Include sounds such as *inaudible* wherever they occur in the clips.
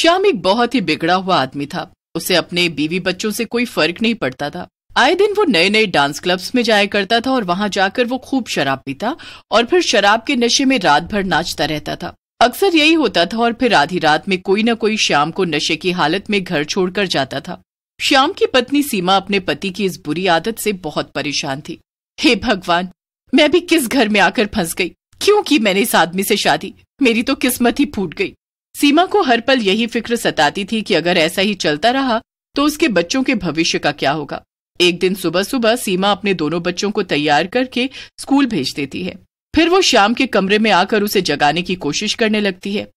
श्याम एक बहुत ही बिगड़ा हुआ आदमी था उसे अपने बीवी बच्चों से कोई फर्क नहीं पड़ता था आए दिन वो नए नए डांस क्लब्स में जाया करता था और वहां जाकर वो खूब शराब पीता और फिर शराब के नशे में रात भर नाचता रहता था अक्सर यही होता था और फिर आधी रात में कोई न कोई श्याम को नशे की हालत में घर छोड़कर जाता था श्याम की पत्नी सीमा अपने पति की इस बुरी आदत से बहुत परेशान थी हे भगवान मैं भी किस घर में आकर फंस गई क्यों की मैंने इस आदमी से शादी मेरी तो किस्मत ही फूट गई सीमा को हर पल यही फिक्र सताती थी कि अगर ऐसा ही चलता रहा तो उसके बच्चों के भविष्य का क्या होगा एक दिन सुबह सुबह सीमा अपने दोनों बच्चों को तैयार करके स्कूल भेज देती है फिर वो शाम के कमरे में आकर उसे जगाने की कोशिश करने लगती है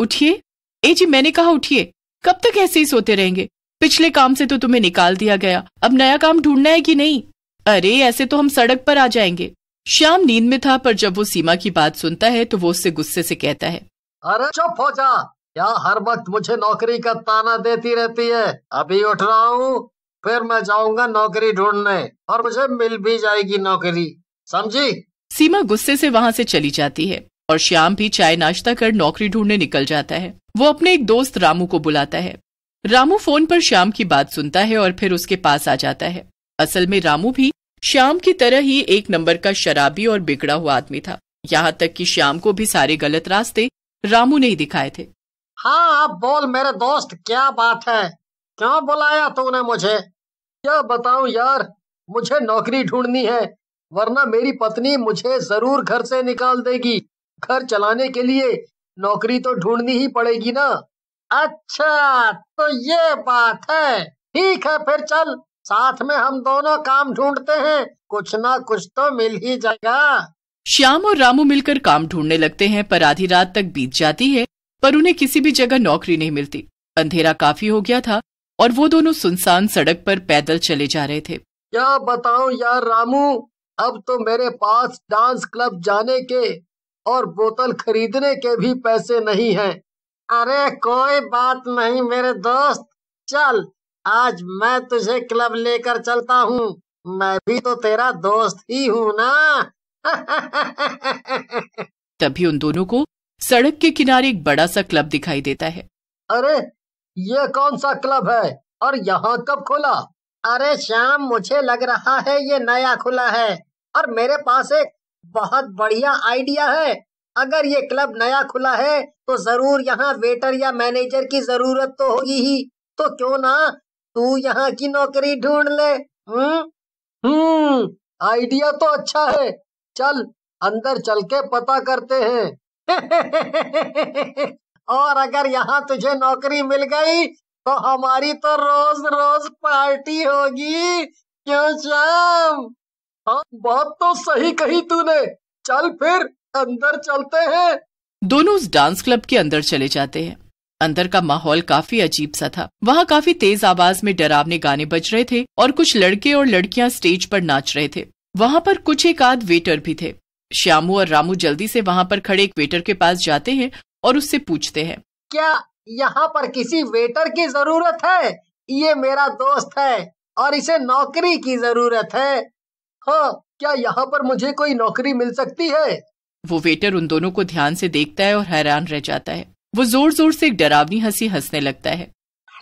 उठिए ए जी मैंने कहा उठिए कब तक ऐसे ही सोते रहेंगे पिछले काम से तो तुम्हें निकाल दिया गया अब नया काम ढूंढना है कि नहीं अरे ऐसे तो हम सड़क पर आ जाएंगे श्याम नींद में था पर जब वो सीमा की बात सुनता है तो वो उससे गुस्से से कहता है अरे चुप हो जा क्या हर वक्त मुझे नौकरी का ताना देती रहती है अभी उठ रहा हूँ फिर मैं जाऊंगा नौकरी ढूंढने और मुझे मिल भी जाएगी नौकरी समझी सीमा गुस्से से वहाँ से चली जाती है और श्याम भी चाय नाश्ता कर नौकरी ढूंढने निकल जाता है वो अपने एक दोस्त रामू को बुलाता है रामू फोन पर श्याम की बात सुनता है और फिर उसके पास आ जाता है असल में रामू भी श्याम की तरह ही एक नंबर का शराबी और बिगड़ा हुआ आदमी था यहाँ तक कि श्याम को भी सारे गलत रास्ते रामू नहीं दिखाए थे हाँ आप बोल मेरे दोस्त क्या बात है क्यों बुलाया तूने मुझे क्या बताऊं यार मुझे नौकरी ढूंढनी है वरना मेरी पत्नी मुझे जरूर घर से निकाल देगी घर चलाने के लिए नौकरी तो ढूंढनी ही पड़ेगी ना अच्छा तो ये बात है ठीक है फिर चल साथ में हम दोनों काम ढूंढते हैं कुछ ना कुछ तो मिल ही जाएगा श्याम और रामू मिलकर काम ढूंढने लगते हैं पर आधी रात तक बीत जाती है पर उन्हें किसी भी जगह नौकरी नहीं मिलती अंधेरा काफी हो गया था और वो दोनों सुनसान सड़क पर पैदल चले जा रहे थे क्या बताऊं यार रामू अब तो मेरे पास डांस क्लब जाने के और बोतल खरीदने के भी पैसे नहीं हैं। अरे कोई बात नहीं मेरे दोस्त चल आज मैं तुझे क्लब लेकर चलता हूँ मैं भी तो तेरा दोस्त ही हूँ ना तभी उन दोनों को सड़क के किनारे एक बड़ा सा क्लब दिखाई देता है अरे ये कौन सा क्लब है और यहाँ कब खुला अरे श्याम मुझे लग रहा है ये नया खुला है और मेरे पास एक बहुत बढ़िया आइडिया है अगर ये क्लब नया खुला है तो जरूर यहाँ वेटर या मैनेजर की जरूरत तो होगी ही तो क्यों ना तू यहाँ की नौकरी ढूंढ ले हम्म हम्म आइडिया तो अच्छा है चल अंदर चल के पता करते हैं *laughs* और अगर यहाँ तुझे नौकरी मिल गई तो हमारी तो रोज रोज पार्टी होगी क्यों श्याम हाँ बात तो सही कही तूने चल फिर अंदर चलते हैं दोनों उस डांस क्लब के अंदर चले जाते हैं अंदर का माहौल काफी अजीब सा था वहाँ काफी तेज आवाज में डरावने गाने बज रहे थे और कुछ लड़के और लड़कियाँ स्टेज पर नाच रहे थे वहां पर कुछ एक आध वेटर भी थे श्यामू और रामू जल्दी से वहां पर खड़े एक वेटर के पास जाते हैं और उससे पूछते हैं क्या यहाँ पर किसी वेटर की जरूरत है ये मेरा दोस्त है और इसे नौकरी की जरूरत है हाँ क्या यहाँ पर मुझे कोई नौकरी मिल सकती है वो वेटर उन दोनों को ध्यान से देखता है और हैरान रह जाता है वो जोर जोर से एक डरावनी हंसी हंसने लगता है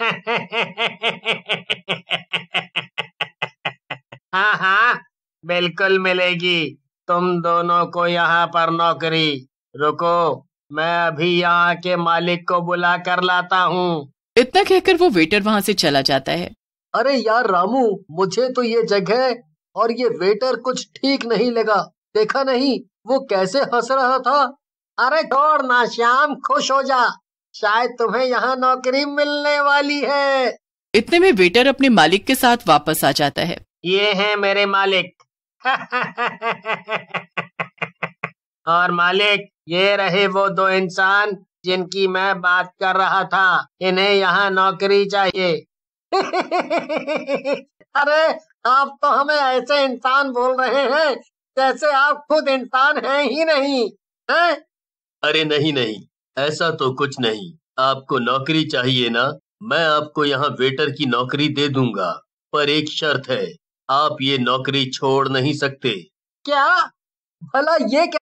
*laughs* हाँ हाँ बिल्कुल मिलेगी तुम दोनों को यहाँ पर नौकरी रुको मैं अभी यहाँ के मालिक को बुला कर लाता हूँ इतना कहकर वो वेटर वहाँ से चला जाता है अरे यार रामू मुझे तो ये जगह और ये वेटर कुछ ठीक नहीं लगा देखा नहीं वो कैसे हंस रहा था अरे छोड़ ना श्याम खुश हो जा शायद तुम्हें यहाँ नौकरी मिलने वाली है इतने में वेटर अपने मालिक के साथ वापस आ जाता है ये है मेरे मालिक *laughs* और मालिक ये रहे वो दो इंसान जिनकी मैं बात कर रहा था इन्हें यहाँ नौकरी चाहिए *laughs* अरे आप तो हमें ऐसे इंसान बोल रहे हैं जैसे आप खुद इंसान हैं ही नहीं है अरे नहीं नहीं ऐसा तो कुछ नहीं आपको नौकरी चाहिए ना मैं आपको यहाँ वेटर की नौकरी दे दूंगा पर एक शर्त है आप ये नौकरी छोड़ नहीं सकते क्या भला ये क्या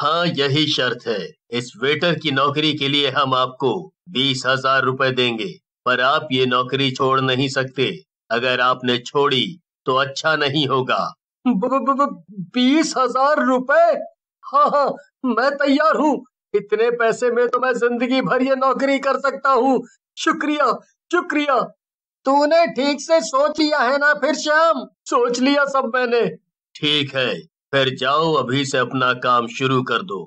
हाँ यही शर्त है इस वेटर की नौकरी के लिए हम आपको बीस हजार रूपए देंगे पर आप ये नौकरी छोड़ नहीं सकते अगर आपने छोड़ी तो अच्छा नहीं होगा बीस हजार रूपए हाँ हाँ मैं तैयार हूँ इतने पैसे में तो मैं जिंदगी भर ये नौकरी कर सकता हूँ शुक्रिया शुक्रिया तूने ठीक से सोच लिया है ना फिर श्याम सोच लिया सब मैंने ठीक है फिर जाओ अभी से अपना काम शुरू कर दो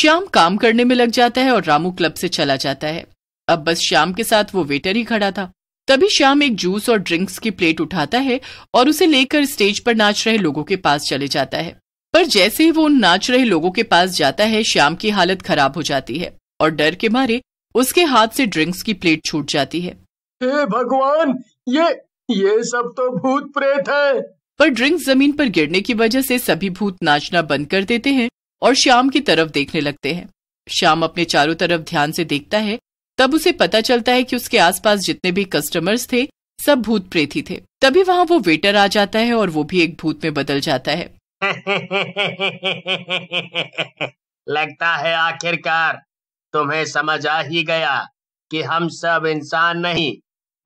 श्याम काम करने में लग जाता है और रामू क्लब से चला जाता है अब बस श्याम के साथ वो वेटर ही खड़ा था तभी श्याम एक जूस और ड्रिंक्स की प्लेट उठाता है और उसे लेकर स्टेज पर नाच रहे लोगों के पास चले जाता है पर जैसे ही वो उन नाच रहे लोगों के पास जाता है श्याम की हालत खराब हो जाती है और डर के मारे उसके हाथ से ड्रिंक्स की प्लेट छूट जाती है हे भगवान ये ये सब तो भूत प्रेत है पर ड्रिंक जमीन पर गिरने की वजह से सभी भूत नाचना बंद कर देते हैं और श्याम की तरफ देखने लगते हैं श्याम अपने चारों तरफ ध्यान से देखता है तब उसे पता चलता है कि उसके आसपास जितने भी कस्टमर्स थे सब भूत प्रेत ही थे तभी वहाँ वो वेटर आ जाता है और वो भी एक भूत में बदल जाता है *laughs* लगता है आखिरकार तुम्हें समझ आ ही गया कि हम सब इंसान नहीं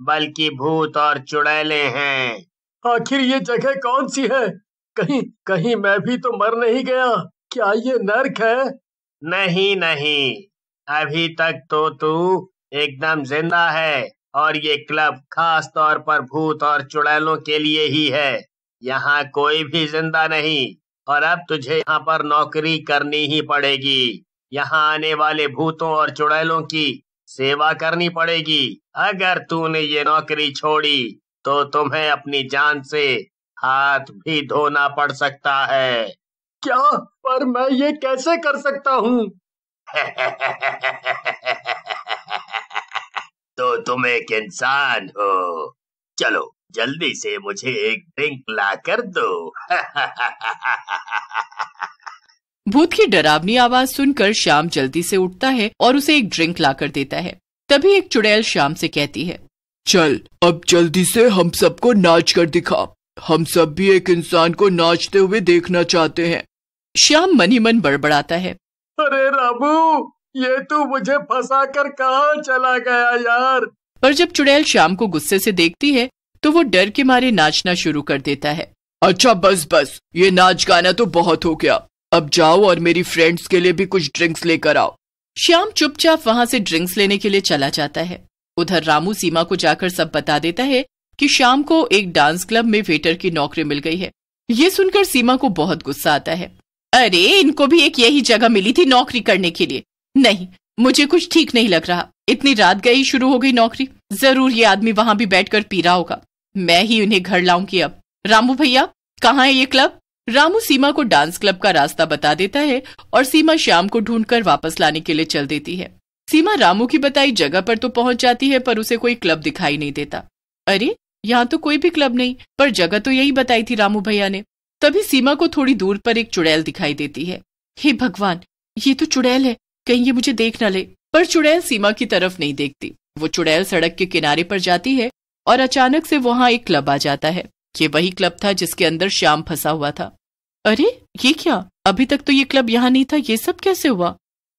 बल्कि भूत और चुड़ैले हैं आखिर ये जगह कौन सी है कहीं कहीं मैं भी तो मर नहीं गया क्या ये नर्क है नहीं नहीं अभी तक तो तू एकदम जिंदा है और ये क्लब खास तौर पर भूत और चुड़ैलों के लिए ही है यहाँ कोई भी जिंदा नहीं और अब तुझे यहाँ पर नौकरी करनी ही पड़ेगी यहाँ आने वाले भूतों और चुड़ैलों की सेवा करनी पड़ेगी अगर तूने ये नौकरी छोड़ी तो तुम्हें अपनी जान से हाथ भी धोना पड़ सकता है क्या पर मैं ये कैसे कर सकता हूँ *laughs* तो तुम एक इंसान हो चलो जल्दी से मुझे एक ड्रिंक ला कर दो *laughs* भूत की डरावनी आवाज सुनकर श्याम जल्दी से उठता है और उसे एक ड्रिंक लाकर देता है तभी एक चुड़ैल श्याम से कहती है चल अब जल्दी से हम सबको नाच कर दिखा हम सब भी एक इंसान को नाचते हुए देखना चाहते हैं श्याम मन ही मन बड़बड़ाता है अरे राबू ये तो मुझे फंसा कर कहा चला गया यार पर जब चुड़ैल श्याम को गुस्से से देखती है तो वो डर के मारे नाचना शुरू कर देता है अच्छा बस बस ये नाच गाना तो बहुत हो गया अब जाओ और मेरी फ्रेंड्स के लिए भी कुछ ड्रिंक्स लेकर आओ श्याम चुपचाप वहां से ड्रिंक्स लेने के लिए चला जाता है उधर रामू सीमा को जाकर सब बता देता है कि शाम को एक डांस क्लब में वेटर की नौकरी मिल गई है ये सुनकर सीमा को बहुत गुस्सा आता है अरे इनको भी एक यही जगह मिली थी नौकरी करने के लिए नहीं मुझे कुछ ठीक नहीं लग रहा इतनी रात गई शुरू हो गई नौकरी जरूर ये आदमी वहां भी बैठकर पी रहा होगा मैं ही उन्हें घर लाऊंगी अब रामू भैया कहाँ है ये क्लब रामू सीमा को डांस क्लब का रास्ता बता देता है और सीमा श्याम को ढूंढकर वापस लाने के लिए चल देती है सीमा रामू की बताई जगह पर तो पहुंच जाती है पर उसे कोई क्लब दिखाई नहीं देता अरे यहाँ तो कोई भी क्लब नहीं पर जगह तो यही बताई थी रामू भैया ने तभी सीमा को थोड़ी दूर पर एक चुड़ैल दिखाई देती है हे भगवान ये तो चुड़ैल है कहीं ये मुझे देख न ले पर चुड़ैल सीमा की तरफ नहीं देखती वो चुड़ैल सड़क के किनारे पर जाती है और अचानक से वहां एक क्लब आ जाता है ये वही क्लब था जिसके अंदर श्याम फंसा हुआ था अरे ये क्या अभी तक तो ये क्लब यहाँ नहीं था ये सब कैसे हुआ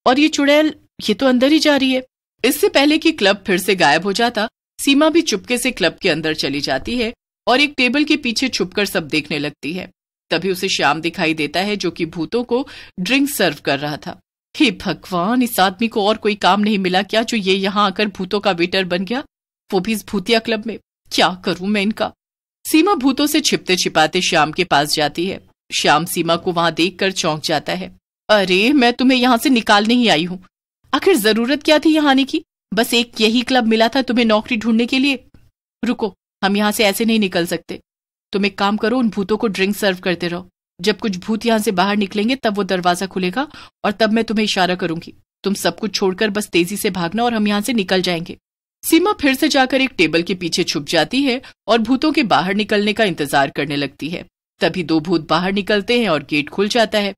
और ये चुड़ैल ये तो अंदर ही जा रही है इससे पहले कि क्लब फिर से गायब हो जाता सीमा भी चुपके से क्लब के अंदर चली जाती है और एक टेबल के पीछे छुपकर सब देखने लगती है तभी उसे श्याम दिखाई देता है जो कि भूतों को ड्रिंक सर्व कर रहा था हे भगवान इस आदमी को और कोई काम नहीं मिला क्या जो ये यहाँ आकर भूतों का वेटर बन गया वो भी इस भूतिया क्लब में क्या करूं मैं इनका सीमा भूतों से छिपते छिपाते श्याम के पास जाती है श्याम सीमा को वहां देख चौंक जाता है अरे मैं तुम्हें यहाँ से निकालने ही आई हूँ आखिर जरूरत क्या थी यहाँ आने की बस एक यही क्लब मिला था तुम्हें नौकरी ढूंढने के लिए रुको हम यहाँ से ऐसे नहीं निकल सकते तुम एक काम करो उन भूतों को ड्रिंक सर्व करते रहो जब कुछ भूत यहाँ से बाहर निकलेंगे तब वो दरवाजा खुलेगा और तब मैं तुम्हें इशारा करूंगी तुम सब कुछ छोड़कर बस तेजी से भागना और हम यहाँ से निकल जाएंगे सीमा फिर से जाकर एक टेबल के पीछे छुप जाती है और भूतों के बाहर निकलने का इंतजार करने लगती है तभी दो भूत बाहर निकलते हैं और गेट खुल जाता है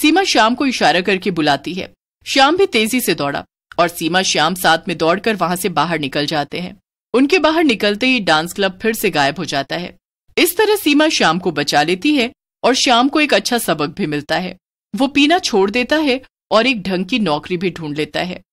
सीमा श्याम को इशारा करके बुलाती है श्याम भी तेजी से दौड़ा और सीमा श्याम साथ में दौड़कर वहां से बाहर निकल जाते हैं उनके बाहर निकलते ही डांस क्लब फिर से गायब हो जाता है इस तरह सीमा श्याम को बचा लेती है और श्याम को एक अच्छा सबक भी मिलता है वो पीना छोड़ देता है और एक ढंग की नौकरी भी ढूंढ लेता है